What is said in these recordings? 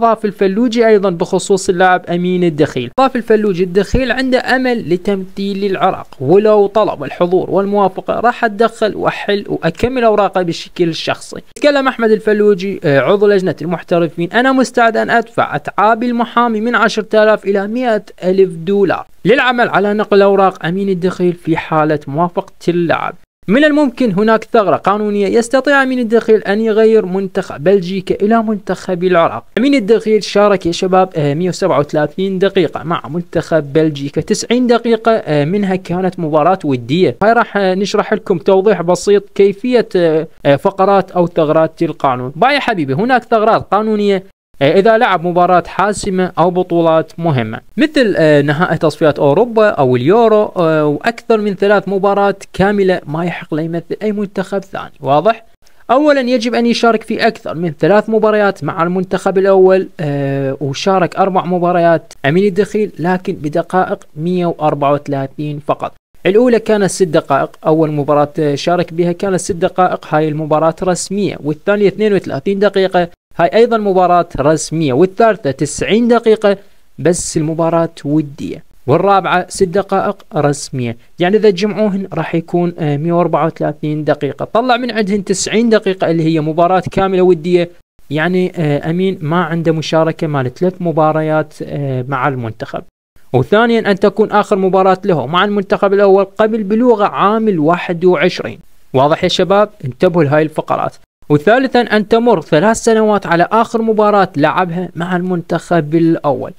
ضاف الفلوجي أيضا بخصوص اللاعب أمين الدخيل ضاف الفلوجي الدخيل عنده أمل لتمثيل العراق ولو طلب الحضور والموافقة راح أتدخل وأحل وأكمل أوراقه بشكل شخصي تكلم أحمد الفلوجي آه، عضو لجنة المحترفين أنا مستعد أن أدفع أتعاب المحامي من 10000 إلى 100000 دولار للعمل على نقل أوراق أمين الدخيل في حالة موافقة اللاعب من الممكن هناك ثغرة قانونية يستطيع أمين الدخيل أن يغير منتخب بلجيكا إلى منتخب العراق أمين الدخيل شارك يا شباب 137 آه، دقيقة مع منتخب بلجيكا 90 دقيقة آه، منها كانت مباراة ودية هاي راح نشرح لكم توضيح بسيط كيفية آه، فقرات أو ثغرات القانون باي حبيبي هناك ثغرات قانونية إيه، إذا لعب مباراة حاسمة أو بطولات مهمة مثل إيه، نهائي تصفيات أوروبا أو اليورو إيه، وأكثر من ثلاث مباريات كاملة ما يحق له يمثل أي منتخب ثاني واضح؟ اولا يجب ان يشارك في اكثر من ثلاث مباريات مع المنتخب الاول وشارك اربع مباريات امين الدخيل لكن بدقائق 134 فقط الاولى كانت ست دقائق اول مباراه شارك بها كانت ست دقائق هاي المباراه رسميه والثانيه 32 دقيقه هاي أيضا مباراة رسمية والثالثة 90 دقيقة بس المباراة ودية والرابعة ست دقائق رسمية يعني إذا جمعوهن راح يكون 134 آه، دقيقة طلع من عندهن 90 دقيقة اللي هي مباراة كاملة ودية يعني آه، أمين ما عنده مشاركة مال ثلاث مباريات آه، مع المنتخب وثانيا أن تكون آخر مباراة له مع المنتخب الأول قبل بلوغه عام ال 21 واضح يا شباب انتبهوا لهاي الفقرات وثالثا أن تمر ثلاث سنوات على آخر مباراة لعبها مع المنتخب الأول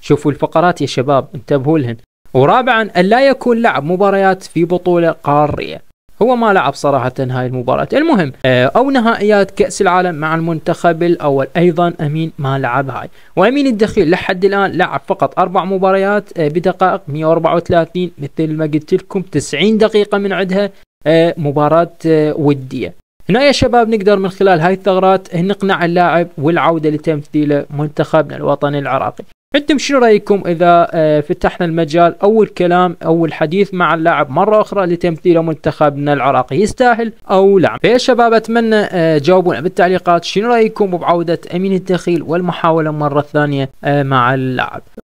شوفوا الفقرات يا شباب انتبهوا لهن ورابعا أن لا يكون لعب مباريات في بطولة قارية هو ما لعب صراحة هاي المباراة المهم آه، أو نهائيات كأس العالم مع المنتخب الأول أيضا أمين ما لعب هاي وأمين الدخيل لحد الآن لعب فقط أربع مباريات آه، بدقائق 134 مثل ما قلت لكم 90 دقيقة من عدها آه، مباراة ودية هنا يا شباب نقدر من خلال هاي الثغرات نقنع اللاعب والعودة لتمثيله منتخبنا الوطني العراقي انتم شنو رايكم اذا آه، فتحنا المجال او الكلام او الحديث مع اللاعب مره اخرى لتمثيل منتخبنا العراقي يستاهل او لا فيا شباب اتمنى آه، جاوبونا بالتعليقات شنو رايكم بعوده امين الدخيل والمحاوله مره ثانيه آه، مع اللاعب